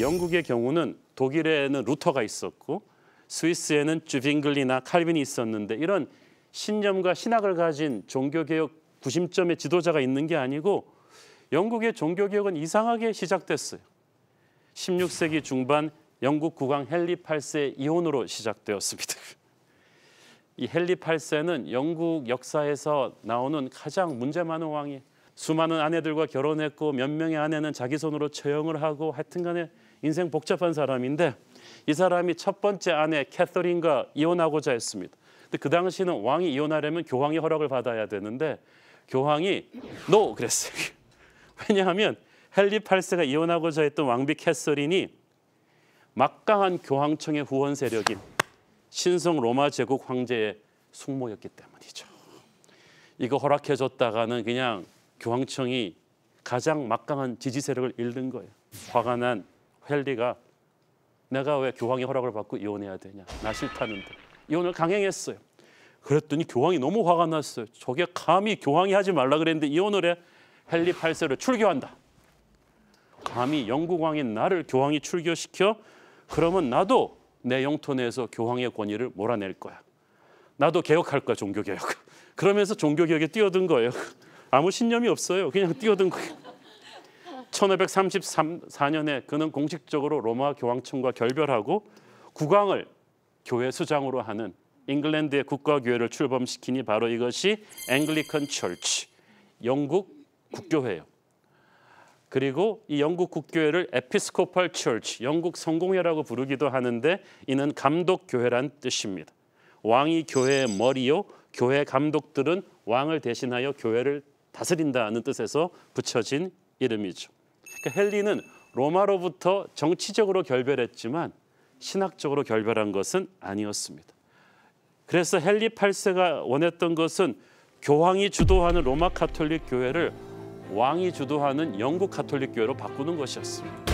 영국의 경우는 독일에는 루터가 있었고 스위스에는 주빙글리나 칼빈이 있었는데 이런 신념과 신학을 가진 종교개혁 구심점의 지도자가 있는 게 아니고 영국의 종교개혁은 이상하게 시작됐어요. 16세기 중반 영국 국왕 헨리 8세의 이혼으로 시작되었습니다. 이 헨리 8세는 영국 역사에서 나오는 가장 문제 많은 왕이 수많은 아내들과 결혼했고 몇 명의 아내는 자기 손으로 처형을 하고 하여튼간에 인생 복잡한 사람인데 이 사람이 첫 번째 아내 캐서린과 이혼하고자 했습니다. 근데 그 당시는 왕이 이혼하려면 교황의 허락을 받아야 되는데 교황이 노 그랬어요. 왜냐하면 헨리 8세가 이혼하고자 했던 왕비 캐서린이 막강한 교황청의 후원 세력인 신성 로마 제국 황제의 숙모였기 때문이죠. 이거 허락해줬다가는 그냥 교황청이 가장 막강한 지지 세력을 잃는 거예요. 화가 난 헨리가 내가 왜 교황의 허락을 받고 이혼해야 되냐. 나 싫다는데. 이혼을 강행했어요. 그랬더니 교황이 너무 화가 났어요. 저게 감히 교황이 하지 말라 그랬는데 이혼을 해. 헨리 8세를 출교한다. 감히 영국 왕인 나를 교황이 출교시켜 그러면 나도 내 영토 내에서 교황의 권위를 몰아낼 거야. 나도 개혁할 거야, 종교개혁. 그러면서 종교개혁에 뛰어든 거예요. 아무 신념이 없어요. 그냥 뛰어든 거예요. 1534년에 그는 공식적으로 로마 교황청과 결별하고 국왕을 교회 수장으로 하는 잉글랜드의 국가교회를 출범시키니 바로 이것이 앵글리컨 철치, 영국 국교회예요. 그리고 이 영국 국교회를 에피스코팔 철치, 영국 성공회라고 부르기도 하는데 이는 감독 교회란 뜻입니다. 왕이 교회의 머리요, 교회 감독들은 왕을 대신하여 교회를 다스린다는 뜻에서 붙여진 이름이죠. 그러니까 헨리는 로마로부터 정치적으로 결별했지만 신학적으로 결별한 것은 아니었습니다. 그래서 헨리 8세가 원했던 것은 교황이 주도하는 로마 카톨릭 교회를 왕이 주도하는 영국 카톨릭 교회로 바꾸는 것이었습니다.